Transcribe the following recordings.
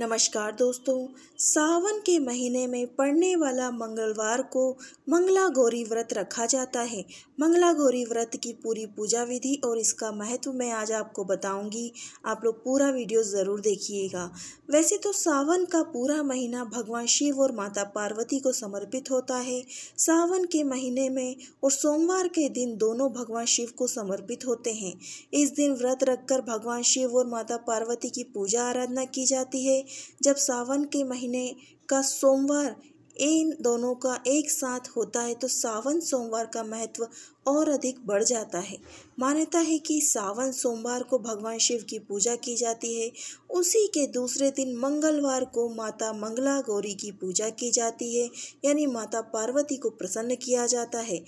नमस्कार दोस्तों सावन के महीने में पड़ने वाला मंगलवार को मंगला गौरी व्रत रखा जाता है मंगला गौरी व्रत की पूरी पूजा विधि और इसका महत्व मैं आज आपको बताऊंगी आप लोग पूरा वीडियो ज़रूर देखिएगा वैसे तो सावन का पूरा महीना भगवान शिव और माता पार्वती को समर्पित होता है सावन के महीने में और सोमवार के दिन दोनों भगवान शिव को समर्पित होते हैं इस दिन व्रत रखकर भगवान शिव और माता पार्वती की पूजा आराधना की जाती है जब सावन के महीने का सोमवार इन दोनों का एक साथ होता है तो सावन सोमवार का महत्व और अधिक बढ़ जाता है मान्यता है कि सावन सोमवार को भगवान शिव की पूजा की जाती है उसी के दूसरे दिन मंगलवार को माता मंगला गौरी की पूजा की जाती है यानी माता पार्वती को प्रसन्न किया जाता है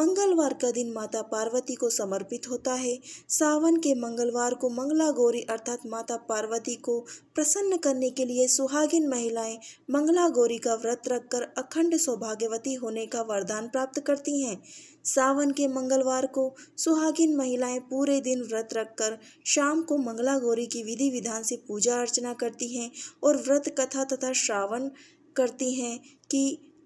मंगलवार का दिन माता पार्वती को समर्पित होता है सावन के मंगलवार को मंगला गौरी अर्थात माता पार्वती को प्रसन्न करने के लिए सुहागिन महिलाएं मंगला गौरी का व्रत रखकर अखंड सौभाग्यवती होने का वरदान प्राप्त करती हैं सावन के मंगलवार को सुहागिन महिलाएं पूरे दिन व्रत रखकर शाम को मंगला गौरी की विधि विधान से पूजा अर्चना करती हैं और व्रत कथा तथा श्रावण करती हैं कि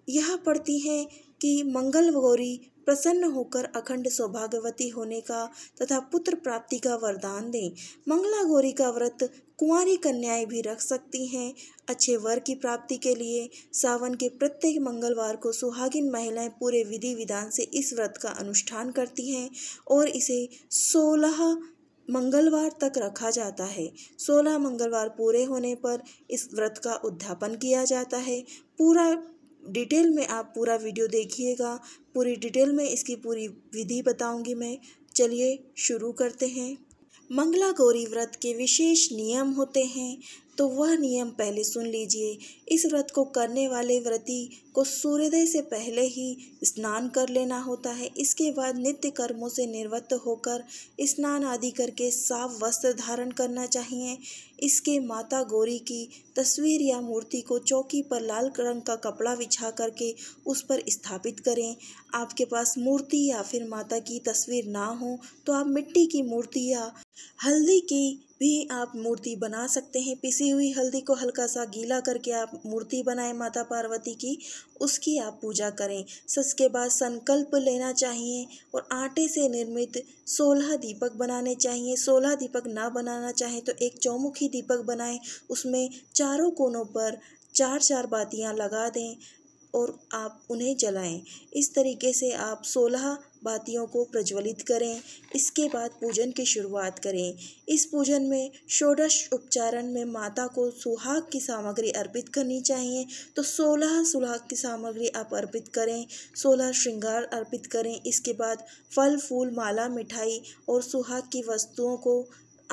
यह पढ़ती हैं कि मंगल गौरी प्रसन्न होकर अखंड सौभाग्यवती होने का तथा पुत्र प्राप्ति का वरदान दें मंगला गौरी का व्रत कुंवारी कन्याएं भी रख सकती हैं अच्छे वर की प्राप्ति के लिए सावन के प्रत्येक मंगलवार को सुहागिन महिलाएं पूरे विधि विधान से इस व्रत का अनुष्ठान करती हैं और इसे सोलह मंगलवार तक रखा जाता है सोलह मंगलवार पूरे होने पर इस व्रत का उद्यापन किया जाता है पूरा डिटेल में आप पूरा वीडियो देखिएगा पूरी डिटेल में इसकी पूरी विधि बताऊंगी मैं चलिए शुरू करते हैं मंगला गौरी व्रत के विशेष नियम होते हैं तो वह नियम पहले सुन लीजिए इस व्रत को करने वाले व्रती को सूर्योदय से पहले ही स्नान कर लेना होता है इसके बाद नित्य कर्मों से निवृत्त होकर स्नान आदि करके साफ वस्त्र धारण करना चाहिए इसके माता गौरी की तस्वीर या मूर्ति को चौकी पर लाल रंग का कपड़ा बिछा करके उस पर स्थापित करें आपके पास मूर्ति या फिर माता की तस्वीर ना हो तो आप मिट्टी की मूर्ति या हल्दी की भी आप मूर्ति बना सकते हैं पिसी हुई हल्दी को हल्का सा गीला करके आप मूर्ति बनाएं माता पार्वती की उसकी आप पूजा करें के बाद संकल्प लेना चाहिए और आटे से निर्मित सोलह दीपक बनाने चाहिए सोलह दीपक ना बनाना चाहें तो एक चौमुखी दीपक बनाएं उसमें चारों कोनों पर चार चार बातियां लगा दें और आप उन्हें जलाएं इस तरीके से आप सोलह बातियों को प्रज्वलित करें इसके बाद पूजन की शुरुआत करें इस पूजन में षोडश उपचारण में माता को सुहाग की सामग्री अर्पित करनी चाहिए तो सोलह सुहाग की सामग्री आप अर्पित करें सोलह श्रृंगार अर्पित करें इसके बाद फल फूल माला मिठाई और सुहाग की वस्तुओं को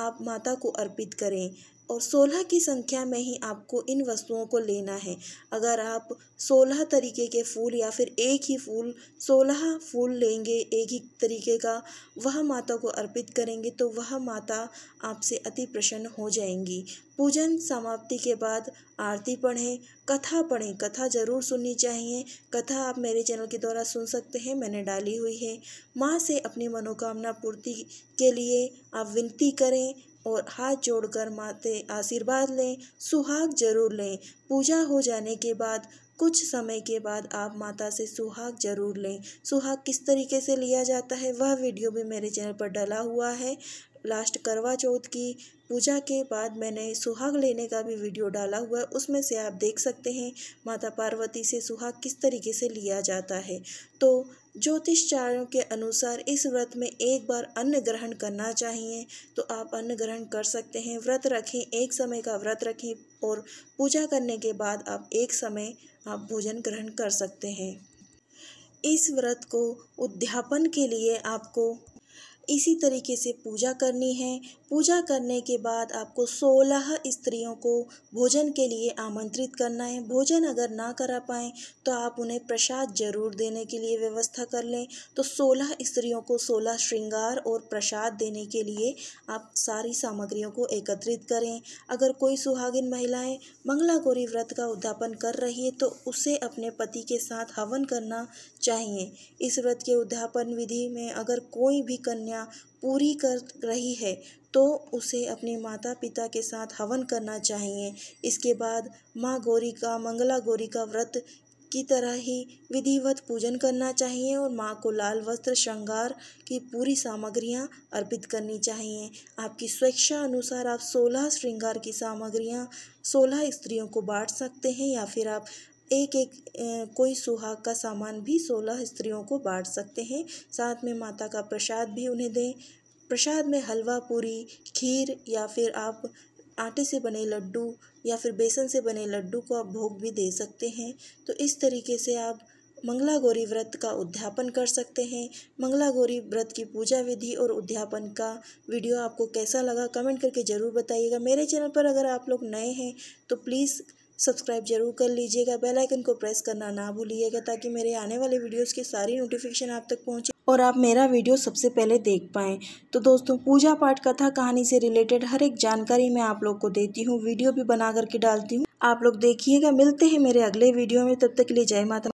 आप माता को अर्पित करें और सोलह की संख्या में ही आपको इन वस्तुओं को लेना है अगर आप सोलह तरीके के फूल या फिर एक ही फूल सोलह फूल लेंगे एक ही तरीके का वह माता को अर्पित करेंगे तो वह माता आपसे अति प्रसन्न हो जाएंगी पूजन समाप्ति के बाद आरती पढ़ें कथा पढ़ें कथा ज़रूर सुननी चाहिए कथा आप मेरे चैनल के द्वारा सुन सकते हैं मैंने डाली हुई है माँ से अपनी मनोकामना पूर्ति के लिए आप विनती करें और हाथ जोड़कर माते आशीर्वाद लें सुहाग जरूर लें पूजा हो जाने के बाद कुछ समय के बाद आप माता से सुहाग जरूर लें सुहाग किस तरीके से लिया जाता है वह वीडियो भी मेरे चैनल पर डला हुआ है लास्ट करवा चौथ की पूजा के बाद मैंने सुहाग लेने का भी वीडियो डाला हुआ है उसमें से आप देख सकते हैं माता पार्वती से सुहाग किस तरीके से लिया जाता है तो ज्योतिषचार्यों के अनुसार इस व्रत में एक बार अन्न ग्रहण करना चाहिए तो आप अन्न ग्रहण कर सकते हैं व्रत रखें एक समय का व्रत रखें और पूजा करने के बाद आप एक समय आप भोजन ग्रहण कर सकते हैं इस व्रत को उद्यापन के लिए आपको इसी तरीके से पूजा करनी है पूजा करने के बाद आपको सोलह स्त्रियों को भोजन के लिए आमंत्रित करना है भोजन अगर ना करा पाएँ तो आप उन्हें प्रसाद जरूर देने के लिए व्यवस्था कर लें तो सोलह स्त्रियों को सोलह श्रृंगार और प्रसाद देने के लिए आप सारी सामग्रियों को एकत्रित करें अगर कोई सुहागिन महिलाएं मंगला गौरी व्रत का उद्यापन कर रही है तो उसे अपने पति के साथ हवन करना चाहिए इस व्रत के उद्यापन विधि में अगर कोई भी कन्या पत्नियाँ पूरी कर रही है तो उसे अपने माता पिता के साथ हवन करना चाहिए इसके बाद माँ गौरी का मंगला गौरी का व्रत की तरह ही विधिवत पूजन करना चाहिए और माँ को लाल वस्त्र श्रृंगार की पूरी सामग्रियाँ अर्पित करनी चाहिए आपकी स्वेच्छा अनुसार आप सोलह श्रृंगार की सामग्रियाँ सोलह स्त्रियों को बांट सकते हैं या फिर आप एक एक कोई सुहाग का सामान भी सोलह स्त्रियों को बांट सकते हैं साथ में माता का प्रसाद भी उन्हें दें प्रसाद में हलवा पूरी खीर या फिर आप आटे से बने लड्डू या फिर बेसन से बने लड्डू को आप भोग भी दे सकते हैं तो इस तरीके से आप मंगला गौरी व्रत का उद्यापन कर सकते हैं मंगला गौरी व्रत की पूजा विधि और उद्यापन का वीडियो आपको कैसा लगा कमेंट करके ज़रूर बताइएगा मेरे चैनल पर अगर आप लोग नए हैं तो प्लीज़ सब्सक्राइब जरूर कर लीजिएगा बेल आइकन को प्रेस करना ना भूलिएगा ताकि मेरे आने वाले वीडियोस की सारी नोटिफिकेशन आप तक पहुंचे और आप मेरा वीडियो सबसे पहले देख पाएँ तो दोस्तों पूजा पाठ कथा कहानी से रिलेटेड हर एक जानकारी मैं आप लोग को देती हूँ वीडियो भी बना करके डालती हूँ आप लोग देखिएगा मिलते हैं मेरे अगले वीडियो में तब तक के लिए जय माता